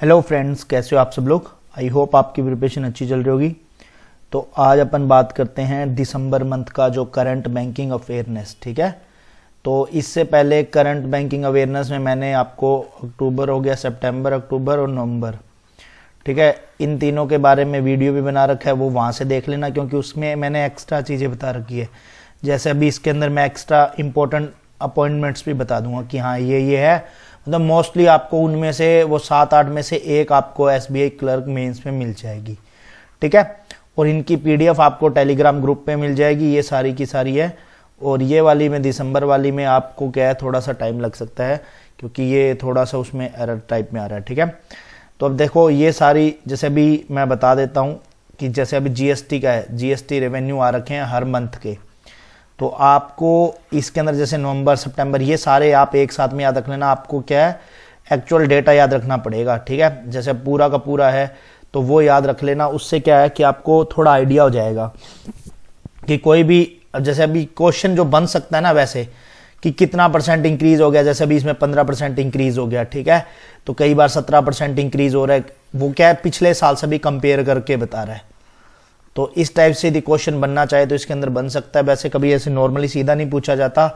hello friends कैसे हो आप सब लोग आई होप आपकी प्रिपरेशन अच्छी चल रही होगी तो आज अपन बात करते हैं दिसंबर मंथ का जो करंट बैंकिंग अवेयरनेस ठीक है तो इससे पहले करंट बैंकिंग अवेयरनेस में मैंने आपको अक्टूबर हो गया सितंबर अक्टूबर और नवंबर ठीक है इन तीनों के बारे में वीडियो भी बना रखा है वो वहाँ से देख लेना क्योंकि उसमें मैंने एक्स्ट्रा चीज़ें बता रखी है जैसे अभी इसके अंदर मैं एक्स्ट्रा इंपॉर्टेंट अपॉइंटमेंट्स भी बता दूंगा कि हाँ ये ये है मतलब मोस्टली आपको उनमें से वो सात आठ में से एक आपको S B I clerk mains में मिल जाएगी ठीक है और इनकी पी डी एफ आपको टेलीग्राम ग्रुप पे मिल जाएगी ये सारी की सारी है और ये वाली में दिसंबर वाली में आपको क्या है थोड़ा सा टाइम लग सकता है क्योंकि ये थोड़ा सा उसमें एरर टाइप में आ रहा है ठीक है तो अब देखो ये सारी जैसे अभी मैं बता देता हूँ कि जैसे अभी जीएसटी का है जीएसटी रेवेन्यू आ रखे हैं हर मंथ के तो आपको इसके अंदर जैसे नवंबर सितंबर ये सारे आप एक साथ में याद रख लेना आपको क्या है एक्चुअल डेटा याद रखना पड़ेगा ठीक है जैसे पूरा का पूरा है तो वो याद रख लेना उससे क्या है कि आपको थोड़ा आइडिया हो जाएगा कि कोई भी जैसे अभी क्वेश्चन जो बन सकता है ना वैसे कि कितना परसेंट इंक्रीज हो गया जैसे अभी इसमें पंद्रह परसेंट इंक्रीज हो गया ठीक है तो कई बार सत्रह परसेंट इंक्रीज हो रहा है वो क्या है पिछले साल से भी कंपेयर करके बता रहा है तो इस टाइप से यदि क्वेश्चन बनना चाहे तो इसके अंदर बन सकता है वैसे कभी ऐसे नॉर्मली सीधा नहीं पूछा जाता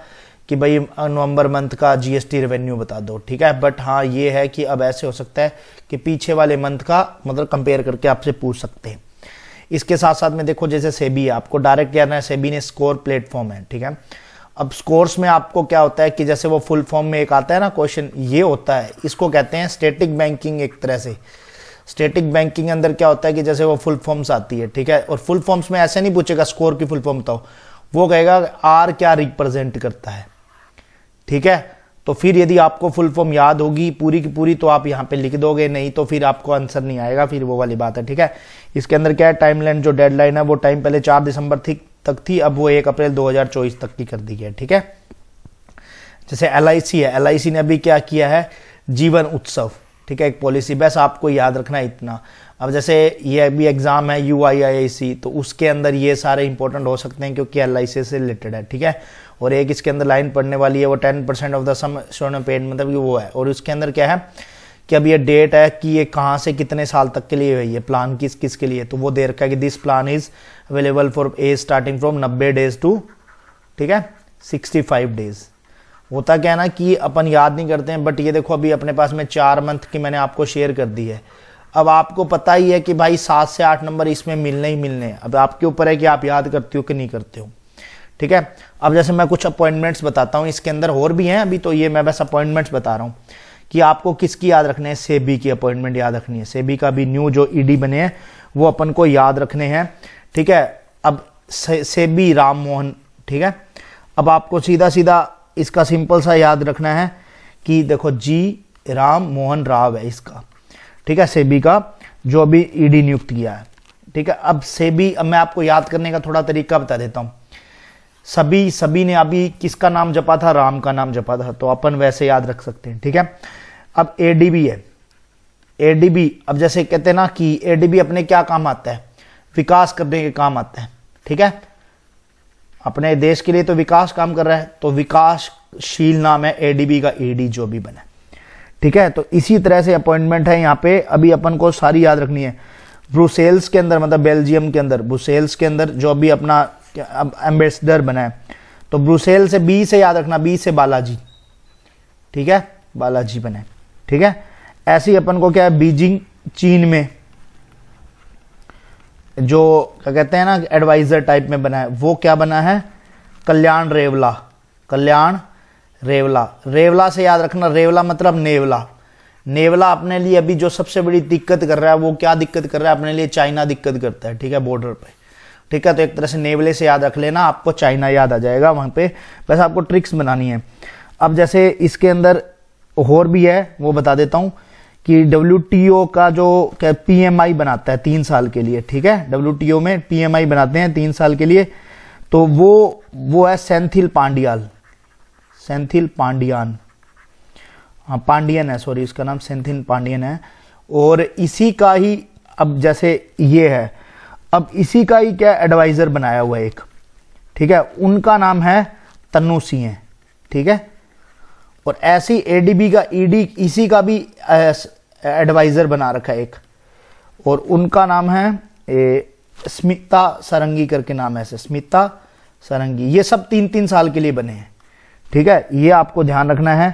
कि भाई नवंबर मंथ का जीएसटी रेवेन्यू बता दो ठीक है बट हाँ ये है कि अब ऐसे हो सकता है कि पीछे वाले मंथ का मतलब कंपेयर करके आपसे पूछ सकते हैं इसके साथ साथ में देखो जैसे सेबी है आपको डायरेक्ट क्या है सेबी ने स्कोर प्लेटफॉर्म है ठीक है अब स्कोर्स में आपको क्या होता है कि जैसे वो फुल फॉर्म में एक आता है ना क्वेश्चन ये होता है इसको कहते हैं स्टेटिक बैंकिंग एक तरह से स्टेटिक बैंकिंग अंदर क्या होता है कि जैसे वो फुल फॉर्म्स आती है ठीक है और फुल फॉर्म्स में ऐसे नहीं पूछेगा स्कोर की फुल फॉर्म बताओ वो कहेगा आर क्या रिप्रेजेंट करता है ठीक है तो फिर यदि आपको फुल फॉर्म याद होगी पूरी की पूरी तो आप यहाँ पे लिख दोगे नहीं तो फिर आपको आंसर नहीं आएगा फिर वो वाली बात है ठीक है इसके अंदर क्या है टाइमलाइन जो डेडलाइन है वो टाइम पहले चार दिसंबर थी तक थी अब वो एक अप्रैल 2024 तक की कर दी है ठीक है जैसे एल है एल ने अभी क्या किया है जीवन उत्सव ठीक है एक पॉलिसी बस आपको याद रखना है इतना अब जैसे ये भी एग्ज़ाम है यू आई आई आई सी तो उसके अंदर ये सारे इंपॉर्टेंट हो सकते हैं क्योंकि एल आई सी से रिलेटेड है ठीक है और एक इसके अंदर लाइन पढ़ने वाली है वो ten percent of the sum paid मतलब कि वो है और उसके अंदर क्या है कि अब ये डेट है कि ये कहाँ से कितने साल तक के लिए है ये प्लान किस किस के लिए तो वो दे रखा है कि this plan is available for age starting from नब्बे डेज टू ठीक है सिक्सटी फाइव डेज होता क्या है ना कि अपन याद नहीं करते हैं बट ये देखो अभी अपने पास में चार मंथ की मैंने आपको शेयर कर दी है अब आपको पता ही है कि भाई सात से आठ नंबर इसमें मिलने ही मिलने हैं अब आपके ऊपर है कि आप याद करते हो कि नहीं करते हो ठीक है अब जैसे मैं कुछ अपॉइंटमेंट्स बताता हूँ इसके अंदर और भी हैं अभी तो ये मैं बस अपॉइंटमेंट्स बता रहा हूँ कि आपको किसकी याद रखने हैं सेबी की अपॉइंटमेंट याद रखनी है सेबी का भी न्यू जो ईडी e बने हैं वो अपन को याद रखने हैं ठीक है अब सेबी राम मोहन ठीक है अब आपको सीधा सीधा इसका सिंपल सा याद रखना है कि देखो जी राम मोहन राव है इसका ठीक है सेबी का जो अभी ईडी e नियुक्त किया है ठीक है अब सेबी अब मैं आपको याद करने का थोड़ा तरीका बता देता हूं सभी सभी ने अभी किसका नाम जपा था राम का नाम जपा था तो अपन वैसे याद रख सकते हैं ठीक है अब एडीबी है एडीबी अब जैसे कहते हैं ना कि एडीबी अपने क्या काम आता है विकास करने के काम आता है ठीक है अपने देश के लिए तो विकास काम कर रहा है तो विकासशील नाम है एडीबी का ईडी जो भी बना ठीक है तो इसी तरह से अपॉइंटमेंट है यहाँ पे अभी अपन को सारी याद रखनी है ब्रुसेल्स के अंदर मतलब बेल्जियम के अंदर ब्रुसेल्स के अंदर जो अभी अपना एम्बेसडर बना है तो ब्रुसेल से बी से याद रखना बी से बालाजी ठीक है बालाजी बने ठीक है ऐसे ही अपन को क्या है बीजिंग चीन में जो क्या कहते हैं ना एडवाइजर टाइप में बना है वो क्या बना है कल्याण रेवला कल्याण रेवला रेवला से याद रखना रेवला मतलब नेवला नेवला अपने लिए अभी जो सबसे बड़ी दिक्कत कर रहा है वो क्या दिक्कत कर रहा है अपने लिए चाइना दिक्कत करता है ठीक है बॉर्डर पे ठीक है तो एक तरह से नेवले से याद रख लेना आपको चाइना याद आ जाएगा वहां पे बस आपको ट्रिक्स बनानी है अब जैसे इसके अंदर और भी है वो बता देता हूं कि डब्ल्यू का जो पीएमआई बनाता है तीन साल के लिए ठीक है डब्ल्यू में पीएमआई बनाते हैं तीन साल के लिए तो वो वो है सेंथिल पांडियाल सेंथिल पांडियान हाँ पांडियन है सॉरी इसका नाम सेंथिल पांडियन है और इसी का ही अब जैसे ये है अब इसी का ही क्या एडवाइजर बनाया हुआ एक ठीक है उनका नाम है तनु सिंह ठीक है और ऐसी एडीबी का ईडी e इसी e का भी एडवाइज़र बना रखा है एक और उनका नाम है स्मिता सरंगी करके नाम है स्मिता सरंगी ये सब तीन तीन साल के लिए बने हैं ठीक है ये आपको ध्यान रखना है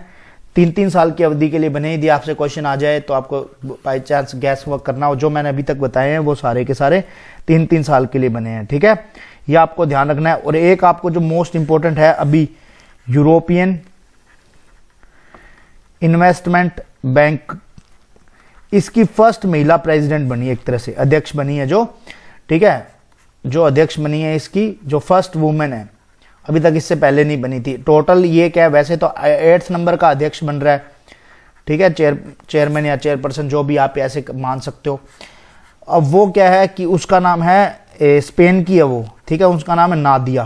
तीन तीन साल की अवधि के लिए बने यदि आपसे क्वेश्चन आ जाए तो आपको बाई चांस गैस वर्क करना हो जो मैंने अभी तक बताए हैं वो सारे के सारे तीन तीन साल के लिए बने हैं ठीक है ये आपको ध्यान रखना है और एक आपको जो मोस्ट इंपॉर्टेंट है अभी यूरोपियन इन्वेस्टमेंट बैंक इसकी फर्स्ट महिला प्रेसिडेंट बनी एक तरह से अध्यक्ष बनी है जो ठीक है जो अध्यक्ष बनी है इसकी जो फर्स्ट वुमेन है अभी तक इससे पहले नहीं बनी थी टोटल ये क्या है वैसे तो एट्थ नंबर का अध्यक्ष बन रहा है ठीक है चेयर चेयरमैन या चेयरपर्सन जो भी आप ऐसे मान सकते हो अब वो क्या है कि उसका नाम है ए, स्पेन की है वो ठीक है उसका नाम है नादिया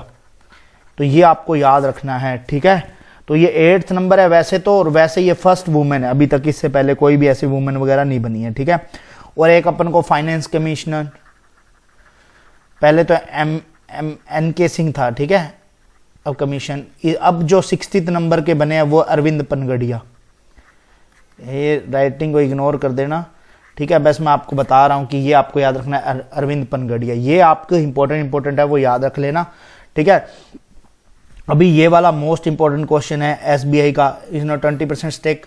तो ये आपको याद रखना है ठीक है तो ये एट्थ नंबर है वैसे तो और वैसे ये फर्स्ट वुमेन है अभी तक इससे पहले कोई भी ऐसी वुमेन वगैरह नहीं बनी है ठीक है और एक अपन को फाइनेंस कमिश्नर पहले तो एम एम एन के सिंह था ठीक है अब कमीशन अब जो सिक्सटीथ नंबर के बने हैं वो अरविंद पनगढ़िया ये राइटिंग को इग्नोर कर देना ठीक है बस मैं आपको बता रहा हूँ कि ये आपको याद रखना है अरविंद पनगढ़िया ये आपको इंपॉर्टेंट इंपॉर्टेंट है वो याद रख लेना ठीक है अभी ये वाला मोस्ट इंपॉर्टेंट क्वेश्चन है एस का is not twenty percent stake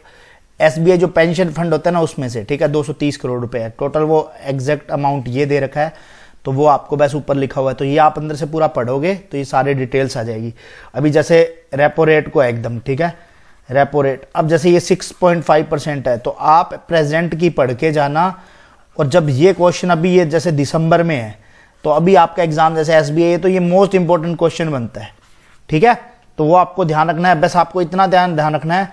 एस जो पेंशन फंड होता है ना उसमें से ठीक है 230 करोड़ रुपए है टोटल वो एग्जैक्ट अमाउंट ये दे रखा है तो वो आपको बस ऊपर लिखा हुआ है तो ये आप अंदर से पूरा पढ़ोगे तो ये सारे डिटेल्स आ जाएगी अभी जैसे रेपो रेट को एकदम ठीक है रेपो रेट अब जैसे ये 6.5 परसेंट है तो आप प्रेजेंट की पढ़ के जाना और जब ये क्वेश्चन अभी ये जैसे दिसंबर में है तो अभी आपका एग्जाम जैसे एस है तो ये मोस्ट इंपॉर्टेंट क्वेश्चन बनता है ठीक है तो वो आपको ध्यान रखना है बस आपको इतना ध्यान ध्यान रखना है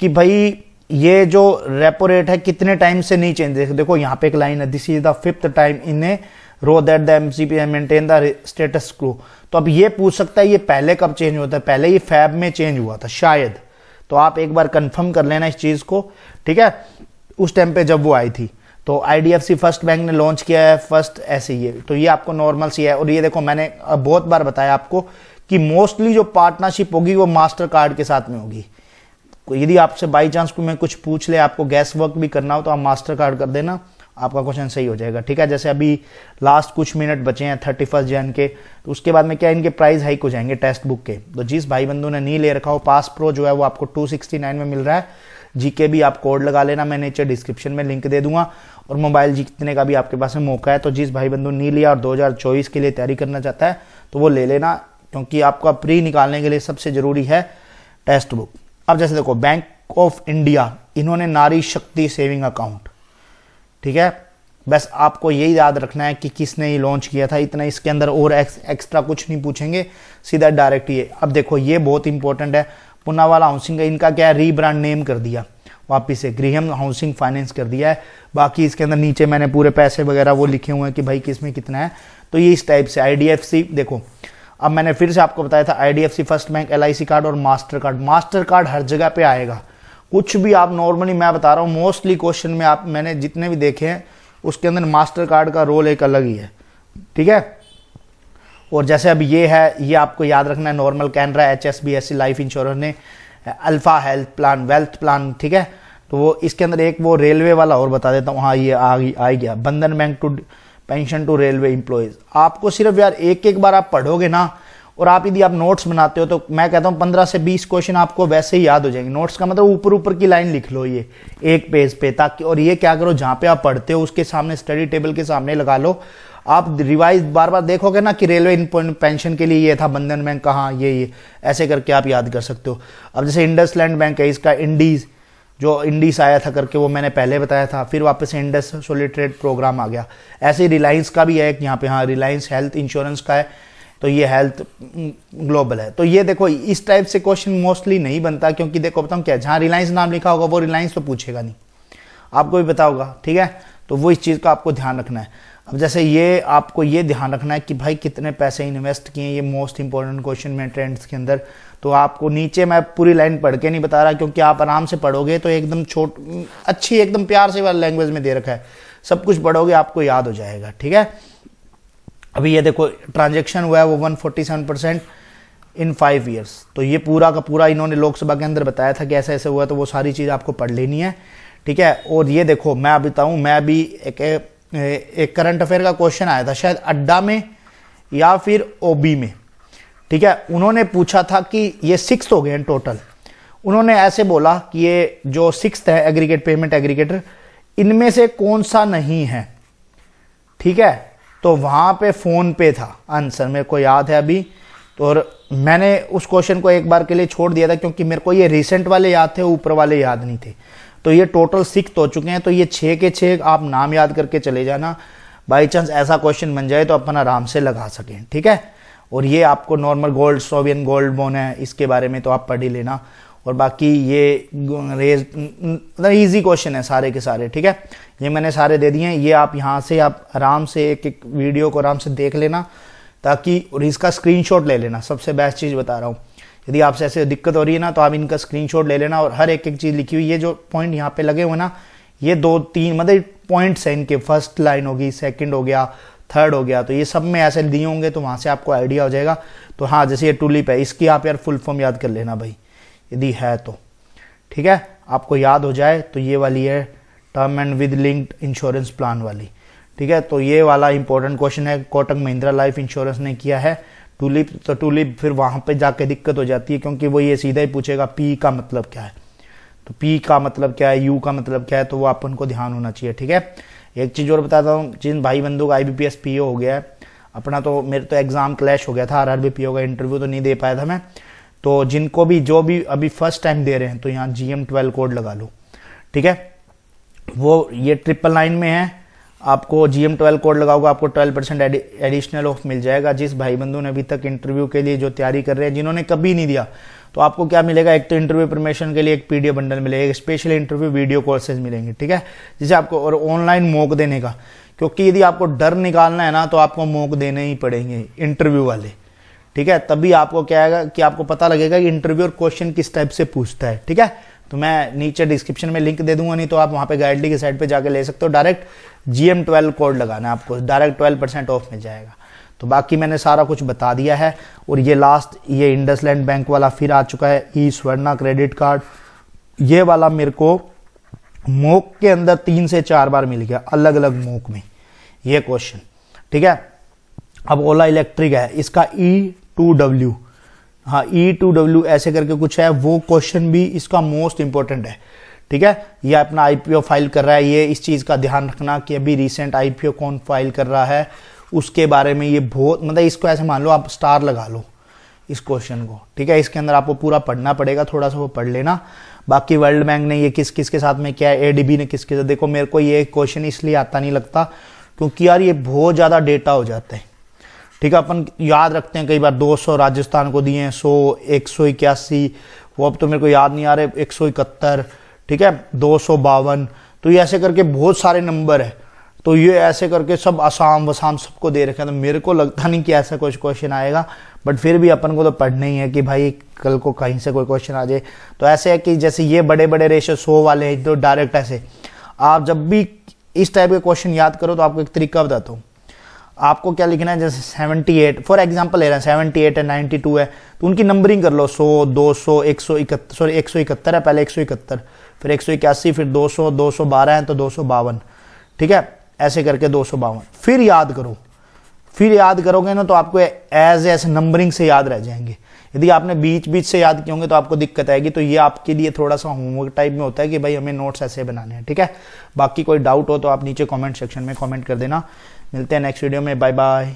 कि भाई ये जो रेपो रेट है कितने टाइम से नहीं चेंज देखो, देखो यहाँ पे एक लाइन है this is the fifth time in a row that the M C P maintain the status quo तो अब ये पूछ सकता है ये पहले कब चेंज होता है पहले ये फैब में चेंज हुआ था शायद तो आप एक बार कंफर्म कर लेना इस चीज को ठीक है उस टाइम पे जब वो आई थी तो आईडीएफसी फर्स्ट बैंक ने लॉन्च किया है फर्स्ट ऐसे ही है तो ये आपको नॉर्मल सी है और ये देखो मैंने बहुत बार बताया आपको कि मोस्टली जो पार्टनरशिप होगी वो मास्टर कार्ड के साथ में होगी यदि आपसे बाई चांस को मैं कुछ पूछ ले आपको गैस वर्क भी करना हो तो आप मास्टर कार्ड कर देना आपका क्वेश्चन सही हो जाएगा ठीक है जैसे अभी लास्ट कुछ मिनट बचे हैं थर्टी फर्स्ट जैन के तो उसके बाद में क्या इनके प्राइस हाइक हो जाएंगे टेस्ट बुक के तो जिस भाई बंधु ने नहीं ले रखा हो पास प्रो जो है वो आपको टू सिक्सटी नाइन में मिल रहा है जी के भी आप कोड लगा लेना मैं नीचे डिस्क्रिप्शन में लिंक दे दूंगा और मोबाइल जीतने का भी आपके पास में मौका है तो जिस भाई बंधु नहीं लिया और दो के लिए तैयारी करना चाहता है तो वो ले लेना क्योंकि आपका प्री निकालने के लिए सबसे जरूरी है टेक्स्ट बुक अब जैसे देखो बैंक ऑफ इंडिया इन्होंने नारी शक्ति सेविंग अकाउंट ठीक है बस आपको यही याद रखना है कि किसने ये लॉन्च किया था इतना इसके अंदर और एक, एक्स्ट्रा कुछ नहीं पूछेंगे सीधा डायरेक्ट ये अब देखो ये बहुत इंपॉर्टेंट है पुनावाला हाउसिंग इनका क्या है रीब्रांड नेम कर दिया वापिस से गृहम हाउसिंग फाइनेंस कर दिया है बाकी इसके अंदर नीचे मैंने पूरे पैसे वगैरह वो लिखे हुए हैं कि भाई किस में कितना है तो ये इस टाइप से आई देखो अब मैंने फिर से आपको बताया था IDFC first bank L card और मास्टर कार्ड मास्टर कार्ड हर जगह पे आएगा कुछ भी आप नॉर्मली मैं बता रहा हूँ मोस्टली क्वेश्चन में आप मैंने जितने भी देखे हैं उसके अंदर मास्टर कार्ड का रोल एक अलग ही है ठीक है और जैसे अब ये है ये आपको याद रखना है normal Canara H S B S C life insurance ने alpha health plan wealth plan ठीक है तो वो इसके अंदर एक वो रेलवे वाला और बता देता हूँ हाँ ये आ गया Bandhan bank to pension to railway employees आपको सिर्फ यार एक एक बार आप पढ़ोगे ना और आप यदि आप नोट्स बनाते हो तो मैं कहता हूँ पंद्रह से बीस क्वेश्चन आपको वैसे ही याद हो जाएंगे नोट्स का मतलब ऊपर ऊपर की लाइन लिख लो ये एक पेज पे ताकि और ये क्या करो जहाँ पे आप पढ़ते हो उसके सामने स्टडी टेबल के सामने लगा लो आप रिवाइज बार बार देखोगे ना कि रेलवे पेंशन के लिए ये था बंधन बैंक कहाँ ये ये ऐसे करके आप याद कर सकते हो अब जैसे इंडस लैंड बैंक है इसका इंडीज़ जो इंडीस आया था करके वो मैंने पहले बताया था फिर वापस इंडस सोलिट्रेड प्रोग्राम आ गया ऐसे रिलायंस का भी है एक यहाँ पे हाँ रिलायंस हेल्थ इंश्योरेंस का है तो ये हेल्थ ग्लोबल है तो ये देखो इस टाइप से क्वेश्चन मोस्टली नहीं बनता क्योंकि देखो बताऊँ तो क्या जहाँ रिलायंस नाम लिखा होगा वो रिलायंस तो पूछेगा नहीं आपको भी बताओगा ठीक है तो वो इस चीज़ का आपको ध्यान रखना है अब जैसे ये आपको ये ध्यान रखना है कि भाई कितने पैसे इन्वेस्ट किए ये मोस्ट इंपॉर्टेंट क्वेश्चन में ट्रेंड्स के अंदर तो आपको नीचे मैं पूरी लाइन पढ़ के नहीं बता रहा क्योंकि आप आराम से पढ़ोगे तो एकदम छोट अच्छी एकदम प्यार से वाली लैंग्वेज में दे रखा है सब कुछ पढ़ोगे आपको याद हो जाएगा ठीक है अभी ये देखो ट्रांजेक्शन हुआ है वो seven percent in five years तो ये पूरा का पूरा इन्होंने लोकसभा के अंदर बताया था कि ऐसा ऐसा हुआ तो वो सारी चीज़ आपको पढ़ लेनी है ठीक है और ये देखो मैं अभी बताऊँ मैं अभी एक एक करंट अफेयर का क्वेश्चन आया था शायद अड्डा में या फिर ओबी में ठीक है उन्होंने पूछा था कि ये सिक्स हो गए हैं टोटल उन्होंने ऐसे बोला कि ये जो सिक्स है एग्रीगेट पेमेंट एग्रीगेटर इनमें से कौन सा नहीं है ठीक है तो वहां पे फ़ोन पे था आंसर मेरे को याद है अभी तो और मैंने उस क्वेश्चन को एक बार के लिए छोड़ दिया था क्योंकि मेरे को ये रिसेंट वाले याद थे ऊपर वाले याद नहीं थे तो ये टोटल सिक्स हो चुके हैं तो ये छः के छः आप नाम याद करके चले जाना बाई चांस ऐसा क्वेश्चन बन जाए तो अपन आराम से लगा सकें ठीक है और ये आपको normal gold sovereign gold bond है इसके बारे में तो आप पढ़ ही लेना और बाकी ये रेज मतलब ईजी क्वेश्चन है सारे के सारे ठीक है ये मैंने सारे दे दिए हैं ये आप यहाँ से आप आराम से एक एक वीडियो को आराम से देख लेना ताकि और इसका स्क्रीनशॉट ले लेना सबसे बेस्ट चीज़ बता रहा हूँ यदि आपसे ऐसे दिक्कत हो रही है ना तो आप इनका स्क्रीनशॉट ले लेना और हर एक एक चीज़ लिखी हुई ये जो पॉइंट यहाँ पे लगे हुए ना ये दो तीन मतलब पॉइंट्स हैं इनके फर्स्ट लाइन होगी सेकंड हो गया थर्ड हो गया तो ये सब में ऐसे दिए होंगे तो वहां से आपको आइडिया हो जाएगा तो हाँ जैसे ये टूलिप है इसकी आप यार फुल फॉर्म याद कर लेना भाई यदि है तो ठीक है आपको याद हो जाए तो ये वाली है term and with linked insurance plan वाली ठीक है तो ये वाला इंपॉर्टेंट क्वेश्चन है कोटक महिंद्रा लाइफ इंश्योरेंस ने किया है टूलिप तो टूलिप फिर वहां पे जाके दिक्कत हो जाती है क्योंकि वो ये सीधा ही पूछेगा पी का मतलब क्या है तो पी का मतलब क्या है यू का मतलब क्या है तो वो अपन को ध्यान होना चाहिए ठीक है एक चीज़ और बताता हूँ जिन भाई बंधु का आई बी हो गया है अपना तो मेरे तो एग्ज़ाम क्लैश हो गया था आर आर का इंटरव्यू तो नहीं दे पाया था मैं तो जिनको भी जो भी अभी फर्स्ट टाइम दे रहे हैं तो यहाँ जी एम ट्वेल्व कोड लगा लो ठीक है वो ये ट्रिपल लाइन में है आपको जी एम ट्वेल्व कोड लगाओगे आपको ट्वेल्व परसेंट एडिशनल ऑफ मिल जाएगा जिस भाई बंधु ने अभी तक इंटरव्यू के लिए जो तैयारी कर रहे हैं जिन्होंने कभी नहीं दिया तो आपको क्या मिलेगा एक तो इंटरव्यू प्रिपरेशन के लिए एक पीडीएफ बंडल मिलेगा स्पेशल इंटरव्यू वीडियो कोर्सेज मिलेंगे ठीक है जिसे आपको और ऑनलाइन मोक देने का क्योंकि यदि आपको डर निकालना है ना तो आपको मोक देने ही पड़ेंगे इंटरव्यू वाले ठीक है तभी आपको क्या आएगा कि आपको पता लगेगा कि इंटरव्यू और क्वेश्चन किस टाइप से पूछता है ठीक है तो मैं नीचे डिस्क्रिप्शन में लिंक दे दूंगा नहीं तो आप वहां पे गाइडली की साइड पे जाके ले सकते हो डायरेक्ट जीएम ट्वेल्व कोड लगाना आपको डायरेक्ट ट्वेल्व परसेंट ऑफ में जाएगा तो बाकी मैंने सारा कुछ बता दिया है और ये लास्ट ये इंडस लैंड बैंक वाला फिर आ चुका है ई स्वर्णा क्रेडिट कार्ड ये वाला मेरे को मोक के अंदर तीन से चार बार मिल गया अलग अलग मोक में ये क्वेश्चन ठीक है अब ओला इलेक्ट्रिक है इसका ई टू डब्ल्यू हाँ ई टू डब्ल्यू ऐसे करके कुछ है वो क्वेश्चन भी इसका मोस्ट इंपॉर्टेंट है ठीक है ये अपना आईपीओ फाइल कर रहा है ये इस चीज़ का ध्यान रखना कि अभी रिसेंट आईपीओ कौन फाइल कर रहा है उसके बारे में ये बहुत मतलब इसको ऐसे मान लो आप स्टार लगा लो इस क्वेश्चन को ठीक है इसके अंदर आपको पूरा पढ़ना पड़ेगा थोड़ा सा वो पढ़ लेना बाकी वर्ल्ड बैंक ने ये किस किस के साथ में क्या है एडीबी ने किस किस देखो मेरे को ये क्वेश्चन इसलिए आता नहीं लगता क्योंकि यार ये बहुत ज़्यादा डेटा हो जाता है ठीक है अपन याद रखते हैं कई बार 200 राजस्थान को दिए हैं सौ एक सौ इक्यासी वो अब तो मेरे को याद नहीं आ रहे एक सौ इकहत्तर ठीक है दो सौ बावन तो ये ऐसे करके बहुत सारे नंबर है तो ये ऐसे करके सब आसाम वसाम सबको दे रखे तो मेरे को लगता नहीं कि ऐसा कुछ क्वेश्चन आएगा बट फिर भी अपन को तो पढ़ना ही है कि भाई कल को कहीं से कोई क्वेश्चन आ जाए तो ऐसे है कि जैसे ये बड़े बड़े रेशो सो वाले हैं तो डायरेक्ट ऐसे आप जब भी इस टाइप के क्वेश्चन याद करो तो आपको एक तरीका बताता हूँ आपको क्या लिखना है जैसे 78 फॉर एग्जांपल ले रहे हैं 78 है 92 है तो उनकी नंबरिंग कर लो 100 200 171 सॉरी एक है पहले एक फिर एक फिर 200 212 है तो दो ठीक है ऐसे करके दो फिर याद करो फिर याद करोगे ना तो आपको एज एस नंबरिंग से याद रह जाएंगे यदि आपने बीच बीच से याद किए होंगे तो आपको दिक्कत आएगी तो ये आपके लिए थोड़ा सा होमवर्क टाइप में होता है कि भाई हमें नोट्स ऐसे बनाने हैं ठीक है बाकी कोई डाउट हो तो आप नीचे कमेंट सेक्शन में कमेंट कर देना मिलते हैं नेक्स्ट वीडियो में बाय बाय